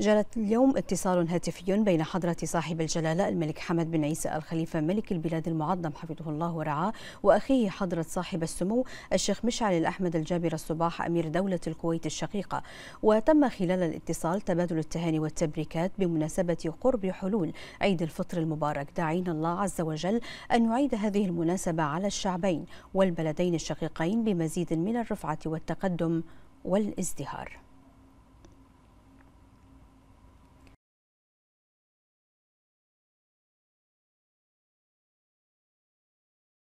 جرت اليوم اتصال هاتفي بين حضرة صاحب الجلالة الملك حمد بن عيسى الخليفة ملك البلاد المعظم حفظه الله ورعاه وأخيه حضرة صاحب السمو الشيخ مشعل الأحمد الجابر الصباح أمير دولة الكويت الشقيقة وتم خلال الاتصال تبادل التهاني والتبريكات بمناسبة قرب حلول عيد الفطر المبارك داعين الله عز وجل أن يعيد هذه المناسبة على الشعبين والبلدين الشقيقين بمزيد من الرفعة والتقدم والازدهار